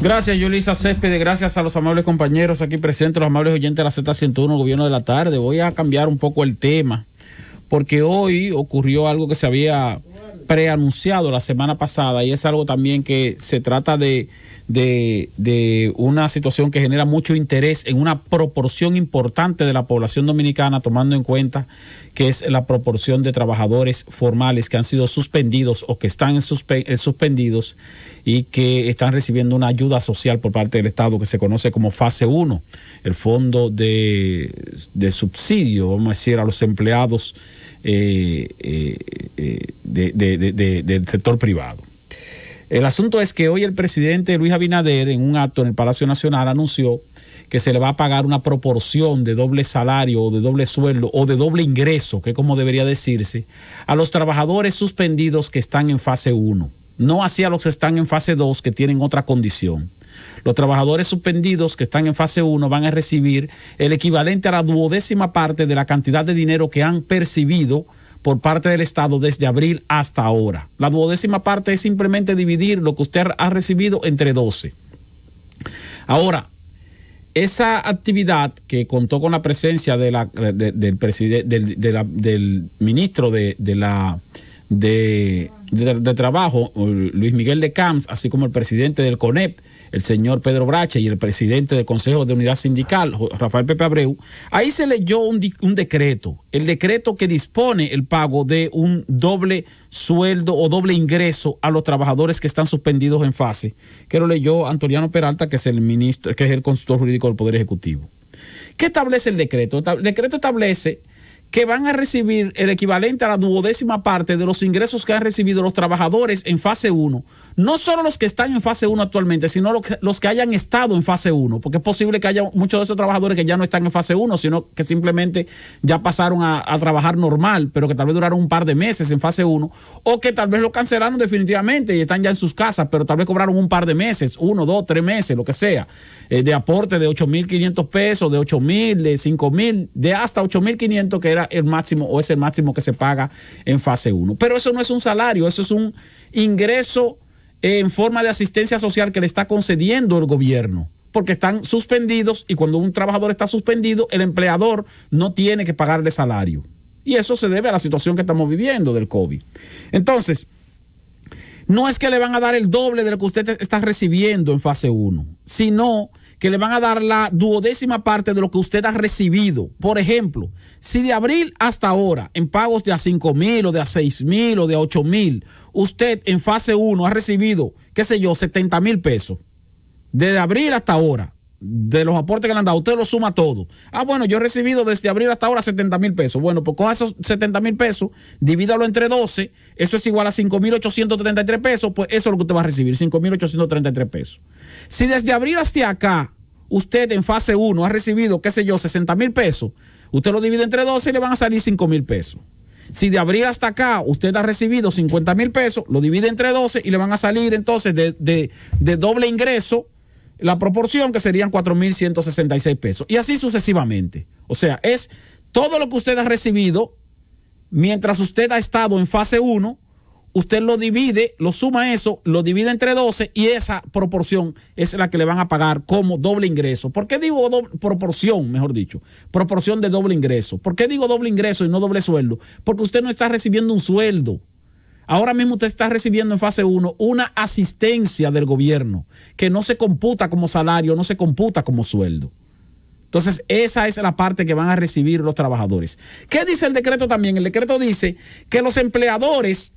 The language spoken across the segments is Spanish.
Gracias, Yulisa Céspedes. Gracias a los amables compañeros aquí presentes, los amables oyentes de la Z101, Gobierno de la Tarde. Voy a cambiar un poco el tema, porque hoy ocurrió algo que se había preanunciado la semana pasada y es algo también que se trata de, de, de, una situación que genera mucho interés en una proporción importante de la población dominicana, tomando en cuenta que es la proporción de trabajadores formales que han sido suspendidos o que están eh, suspendidos y que están recibiendo una ayuda social por parte del Estado que se conoce como fase 1, el fondo de, de subsidio, vamos a decir, a los empleados eh, eh, del sector privado. El asunto es que hoy el presidente Luis Abinader, en un acto en el Palacio Nacional, anunció que se le va a pagar una proporción de doble salario o de doble sueldo o de doble ingreso, que como debería decirse, a los trabajadores suspendidos que están en fase 1, no así a los que están en fase 2 que tienen otra condición. Los trabajadores suspendidos que están en fase 1 van a recibir el equivalente a la duodécima parte de la cantidad de dinero que han percibido por parte del Estado desde abril hasta ahora. La duodécima parte es simplemente dividir lo que usted ha recibido entre 12. Ahora, esa actividad que contó con la presencia del, ministro de, la... de, trabajo, Luis Miguel de Camps, así como el presidente del CONEP, el señor Pedro Bracha y el presidente del Consejo de Unidad Sindical, Rafael Pepe Abreu, ahí se leyó un, decreto, el decreto que dispone el pago de un doble sueldo o doble ingreso a los trabajadores que están suspendidos en fase, que lo leyó Antoniano Peralta, que es el ministro, que es el consultor jurídico del Poder Ejecutivo. ¿Qué establece el decreto? El decreto establece que van a recibir el equivalente a la duodécima parte de los ingresos que han recibido los trabajadores en fase 1. No solo los que están en fase 1 actualmente, sino los que, hayan estado en fase 1, porque es posible que haya muchos de esos trabajadores que ya no están en fase 1, sino que simplemente ya pasaron a, trabajar normal, pero que tal vez duraron un par de meses en fase 1, o que tal vez lo cancelaron definitivamente y están ya en sus casas, pero tal vez cobraron un par de meses, uno, dos, tres meses, lo que sea, eh, de aporte de 8.500 pesos, de 8.000, de 5.000, de hasta 8.500 que el máximo o es el máximo que se paga en fase 1. Pero eso no es un salario, eso es un ingreso en forma de asistencia social que le está concediendo el gobierno porque están suspendidos y cuando un trabajador está suspendido, el empleador no tiene que pagarle salario. Y eso se debe a la situación que estamos viviendo del COVID. Entonces, no es que le van a dar el doble de lo que usted está recibiendo en fase 1, sino que le van a dar la duodécima parte de lo que usted ha recibido. Por ejemplo, si de abril hasta ahora, en pagos de a 5 mil o de a 6 mil o de a 8 mil, usted en fase 1 ha recibido, qué sé yo, 70 mil pesos, desde abril hasta ahora, de los aportes que le han dado, usted lo suma todo. Ah, bueno, yo he recibido desde abril hasta ahora 70 mil pesos. Bueno, pues coja esos 70 mil pesos, divídalo entre 12, eso es igual a 5.833 pesos, pues eso es lo que usted va a recibir, 5.833 pesos. Si desde abril hasta acá usted en fase 1 ha recibido, qué sé yo, 60 mil pesos, usted lo divide entre 12 y le van a salir 5 mil pesos. Si de abril hasta acá usted ha recibido 50 mil pesos, lo divide entre 12 y le van a salir entonces de, de doble ingreso la proporción que serían 4.166 pesos. Y así sucesivamente. O sea, es todo lo que usted ha recibido mientras usted ha estado en fase 1, usted lo divide, lo suma eso, lo divide entre 12 y esa proporción es la que le van a pagar como doble ingreso. ¿Por qué digo doble, proporción, mejor dicho? Proporción de doble ingreso. ¿Por qué digo doble ingreso y no doble sueldo? Porque usted no está recibiendo un sueldo. Ahora mismo usted está recibiendo en fase 1 una asistencia del gobierno que no se computa como salario, no se computa como sueldo. Entonces, esa es la parte que van a recibir los trabajadores. ¿Qué dice el decreto también? El decreto dice que los empleadores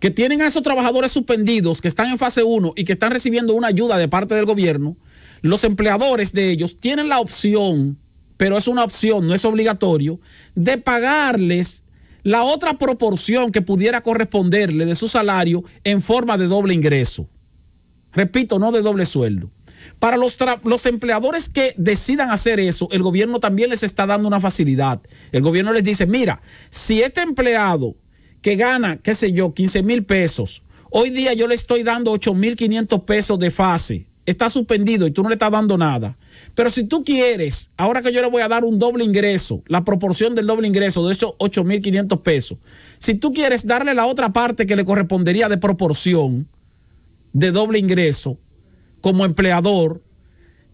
que tienen a esos trabajadores suspendidos, que están en fase 1 y que están recibiendo una ayuda de parte del gobierno, los empleadores de ellos tienen la opción, pero es una opción, no es obligatorio, de pagarles la otra proporción que pudiera corresponderle de su salario en forma de doble ingreso. Repito, no de doble sueldo. Para los, los, empleadores que decidan hacer eso, el gobierno también les está dando una facilidad. El gobierno les dice, mira, si este empleado que gana, qué sé yo, 15 mil pesos, hoy día yo le estoy dando 8 mil 500 pesos de fase, está suspendido y tú no le estás dando nada. Pero si tú quieres, ahora que yo le voy a dar un doble ingreso, la proporción del doble ingreso de esos 8.500 pesos, si tú quieres darle la otra parte que le correspondería de proporción de doble ingreso como empleador,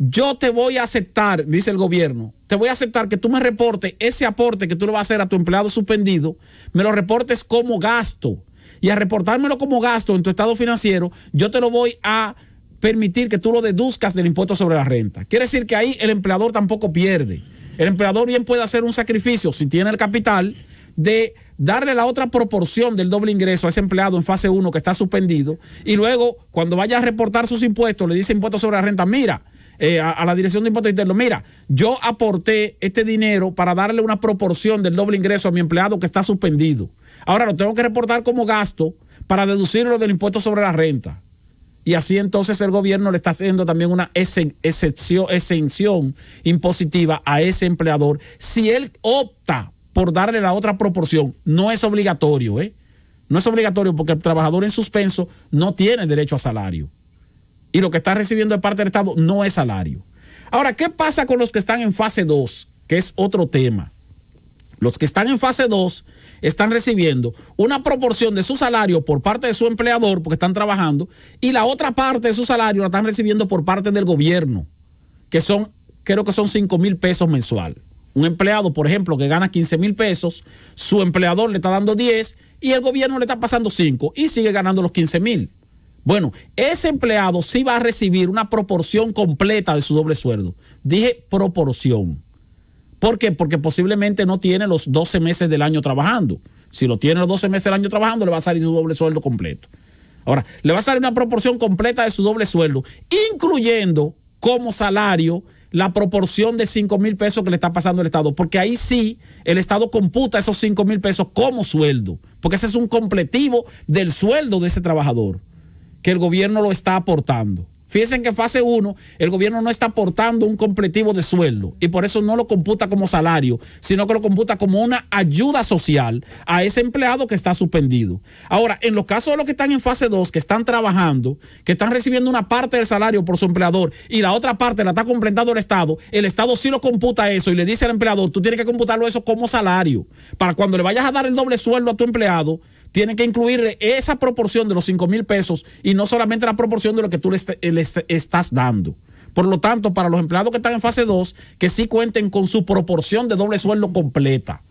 yo te voy a aceptar, dice el gobierno, te voy a aceptar que tú me reportes ese aporte que tú le vas a hacer a tu empleado suspendido, me lo reportes como gasto. Y a reportármelo como gasto en tu estado financiero, yo te lo voy a permitir que tú lo deduzcas del impuesto sobre la renta. Quiere decir que ahí el empleador tampoco pierde. El empleador bien puede hacer un sacrificio, si tiene el capital, de darle la otra proporción del doble ingreso a ese empleado en fase 1 que está suspendido y luego cuando vaya a reportar sus impuestos le dice impuesto sobre la renta, mira, eh, a, a, la dirección de impuestos internos, mira, yo aporté este dinero para darle una proporción del doble ingreso a mi empleado que está suspendido. Ahora lo tengo que reportar como gasto para deducirlo del impuesto sobre la renta. Y así entonces el gobierno le está haciendo también una excepción, exención impositiva a ese empleador si él opta por darle la otra proporción. No es obligatorio, ¿eh? No es obligatorio porque el trabajador en suspenso no tiene derecho a salario. Y lo que está recibiendo de parte del Estado no es salario. Ahora, ¿qué pasa con los que están en fase 2? Que es otro tema los que están en fase 2 están recibiendo una proporción de su salario por parte de su empleador, porque están trabajando, y la otra parte de su salario la están recibiendo por parte del gobierno, que son, creo que son 5 mil pesos mensual. Un empleado, por ejemplo, que gana 15 mil pesos, su empleador le está dando 10 y el gobierno le está pasando 5 y sigue ganando los 15 mil. Bueno, ese empleado sí va a recibir una proporción completa de su doble sueldo. Dije proporción ¿Por qué? Porque posiblemente no tiene los 12 meses del año trabajando. Si lo tiene los 12 meses del año trabajando, le va a salir su doble sueldo completo. Ahora, le va a salir una proporción completa de su doble sueldo, incluyendo como salario la proporción de 5 mil pesos que le está pasando el Estado, porque ahí sí el Estado computa esos 5 mil pesos como sueldo, porque ese es un completivo del sueldo de ese trabajador que el gobierno lo está aportando. Fíjense en que fase 1 el gobierno no está aportando un completivo de sueldo y por eso no lo computa como salario, sino que lo computa como una ayuda social a ese empleado que está suspendido. Ahora, en los casos de los que están en fase 2, que están trabajando, que están recibiendo una parte del salario por su empleador y la otra parte la está completando el Estado, el Estado sí lo computa eso y le dice al empleador, tú tienes que computarlo eso como salario para cuando le vayas a dar el doble sueldo a tu empleado, tiene que incluir esa proporción de los 5 mil pesos y no solamente la proporción de lo que tú les, eh, estás dando. Por lo tanto, para los empleados que están en fase 2, que sí cuenten con su proporción de doble sueldo completa.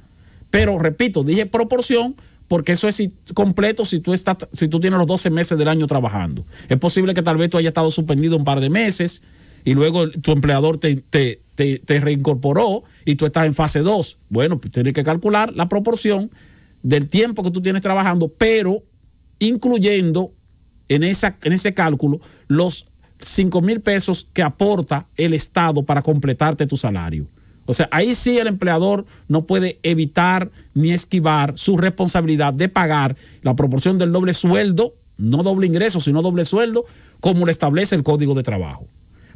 Pero repito, dije proporción porque eso es completo si tú, estás, si tú tienes los 12 meses del año trabajando. Es posible que tal vez tú hayas estado suspendido un par de meses y luego tu empleador te, reincorporó y tú estás en fase 2. Bueno, pues tienes que calcular la proporción del tiempo que tú tienes trabajando, pero incluyendo en, esa, en ese cálculo los 5 mil pesos que aporta el Estado para completarte tu salario. O sea, ahí sí el empleador no puede evitar ni esquivar su responsabilidad de pagar la proporción del doble sueldo, no doble ingreso, sino doble sueldo, como lo establece el Código de Trabajo.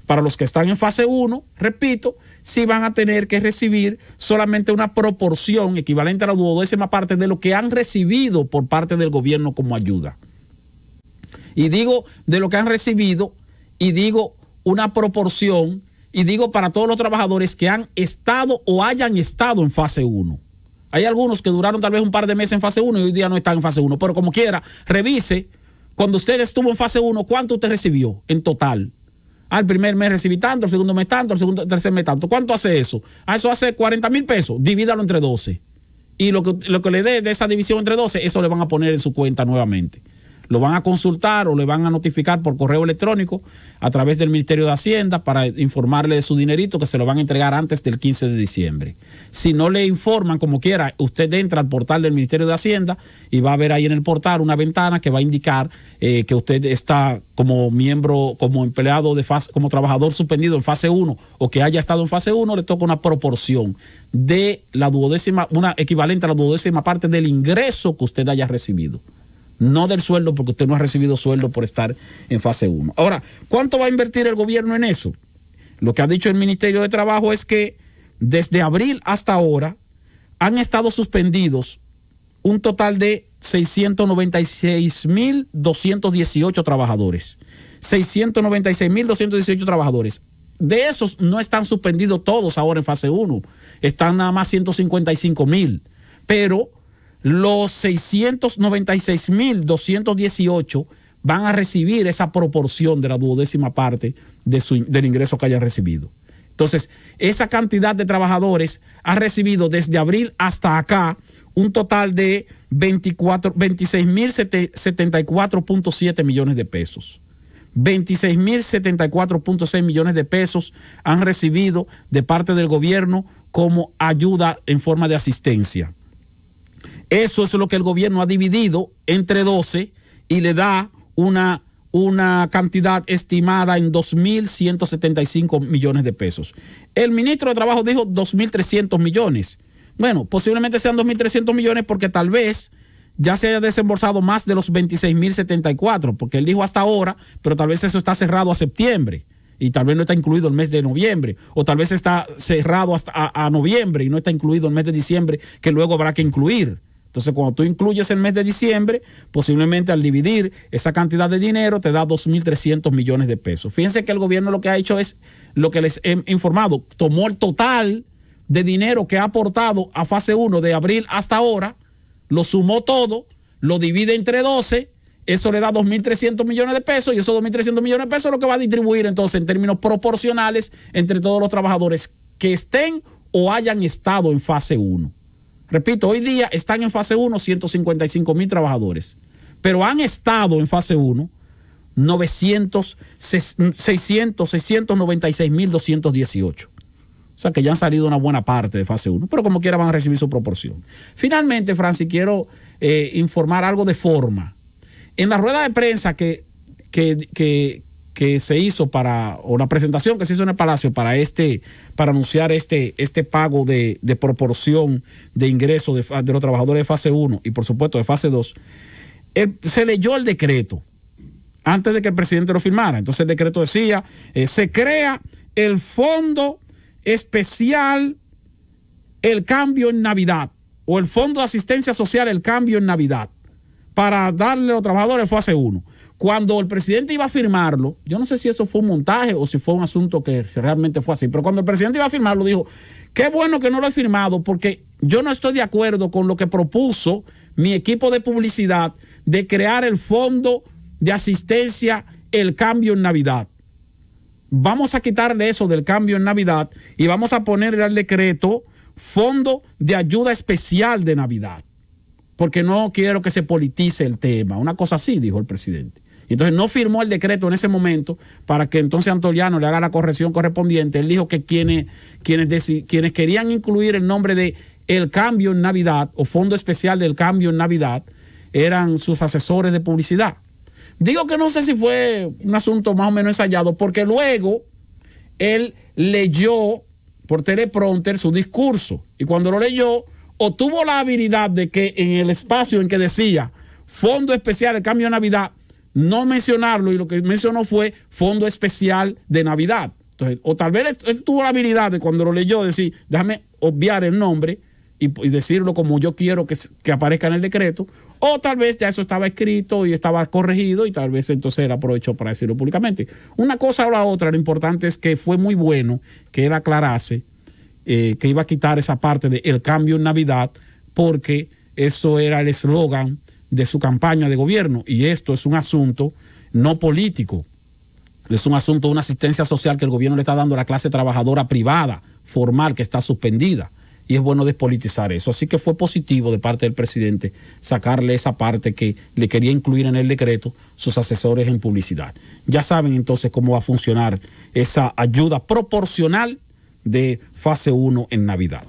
Para los que están en fase 1, repito, si van a tener que recibir solamente una proporción equivalente a la duodécima parte de lo que han recibido por parte del gobierno como ayuda. Y digo de lo que han recibido y digo una proporción y digo para todos los trabajadores que han estado o hayan estado en fase 1. Hay algunos que duraron tal vez un par de meses en fase 1 y hoy día no están en fase 1, pero como quiera, revise cuando usted estuvo en fase 1, ¿cuánto usted recibió en total? al primer mes recibí tanto, al segundo mes tanto, al segundo, tercer mes tanto. ¿Cuánto hace eso? A ah, eso hace 40 mil pesos. Divídalo entre 12. Y lo que, lo que le dé de esa división entre 12, eso le van a poner en su cuenta nuevamente lo van a consultar o le van a notificar por correo electrónico a través del Ministerio de Hacienda para informarle de su dinerito que se lo van a entregar antes del 15 de diciembre. Si no le informan como quiera, usted entra al portal del Ministerio de Hacienda y va a ver ahí en el portal una ventana que va a indicar eh, que usted está como miembro, como empleado de fase, como trabajador suspendido en fase 1 o que haya estado en fase 1, le toca una proporción de la duodécima, una equivalente a la duodécima parte del ingreso que usted haya recibido no del sueldo, porque usted no ha recibido sueldo por estar en fase 1. Ahora, ¿cuánto va a invertir el gobierno en eso? Lo que ha dicho el Ministerio de Trabajo es que desde abril hasta ahora han estado suspendidos un total de 696.218 trabajadores. 696.218 trabajadores. De esos no están suspendidos todos ahora en fase 1. Están nada más mil. Pero los 696.218 van a recibir esa proporción de la duodécima parte de del ingreso que hayan recibido. Entonces, esa cantidad de trabajadores ha recibido desde abril hasta acá un total de 26.074.7 millones de pesos. 26.074.6 millones de pesos han recibido de parte del gobierno como ayuda en forma de asistencia. Eso es lo que el gobierno ha dividido entre 12 y le da una, una cantidad estimada en 2.175 millones de pesos. El ministro de Trabajo dijo 2.300 millones. Bueno, posiblemente sean 2.300 millones porque tal vez ya se haya desembolsado más de los 26.074, porque él dijo hasta ahora, pero tal vez eso está cerrado a septiembre y tal vez no está incluido el mes de noviembre, o tal vez está cerrado hasta noviembre y no está incluido el mes de diciembre, que luego habrá que incluir. Entonces, cuando tú incluyes el mes de diciembre, posiblemente al dividir esa cantidad de dinero te da 2.300 millones de pesos. Fíjense que el gobierno lo que ha hecho es lo que les he informado, tomó el total de dinero que ha aportado a fase 1 de abril hasta ahora, lo sumó todo, lo divide entre 12, eso le da 2.300 millones de pesos y esos 2.300 millones de pesos es lo que va a distribuir entonces en términos proporcionales entre todos los trabajadores que estén o hayan estado en fase 1. Repito, hoy día están en fase 1 155 mil trabajadores, pero han estado en fase 1 900, 696 mil 218. O sea que ya han salido una buena parte de fase 1, pero como quiera van a recibir su proporción. Finalmente, Francis, quiero eh, informar algo de forma. En la rueda de prensa que, que se hizo para, o la presentación que se hizo en el Palacio para este, para anunciar este, este pago de, proporción de ingresos de, los trabajadores de fase 1 y por supuesto de fase 2, se leyó el decreto antes de que el presidente lo firmara. Entonces el decreto decía, eh, se crea el fondo especial el cambio en Navidad o el fondo de asistencia social el cambio en Navidad para darle a los trabajadores fase 1 cuando el presidente iba a firmarlo, yo no sé si eso fue un montaje o si fue un asunto que realmente fue así, pero cuando el presidente iba a firmarlo dijo, qué bueno que no lo he firmado porque yo no estoy de acuerdo con lo que propuso mi equipo de publicidad de crear el fondo de asistencia El Cambio en Navidad. Vamos a quitarle eso del cambio en Navidad y vamos a ponerle al decreto Fondo de Ayuda Especial de Navidad, porque no quiero que se politice el tema, una cosa así, dijo el presidente. Entonces no firmó el decreto en ese momento para que entonces Antoliano le haga la corrección correspondiente. Él dijo que quienes, quienes, quienes querían incluir el nombre de El Cambio en Navidad o Fondo Especial del Cambio en Navidad eran sus asesores de publicidad. Digo que no sé si fue un asunto más o menos ensayado, porque luego él leyó por teleprompter su discurso. Y cuando lo leyó, obtuvo la habilidad de que en el espacio en que decía Fondo Especial del Cambio en Navidad, no mencionarlo y lo que mencionó fue fondo especial de Navidad. o tal vez él, tuvo la habilidad de cuando lo leyó decir, déjame obviar el nombre y, decirlo como yo quiero que, aparezca en el decreto, o tal vez ya eso estaba escrito y estaba corregido y tal vez entonces él aprovechó para decirlo públicamente. Una cosa o la otra, lo importante es que fue muy bueno que él aclarase eh, que iba a quitar esa parte de cambio en Navidad porque eso era el eslogan de su campaña de gobierno. Y esto es un asunto no político, es un asunto de una asistencia social que el gobierno le está dando a la clase trabajadora privada, formal, que está suspendida. Y es bueno despolitizar eso. Así que fue positivo de parte del presidente sacarle esa parte que le quería incluir en el decreto sus asesores en publicidad. Ya saben entonces cómo va a funcionar esa ayuda proporcional de fase 1 en Navidad.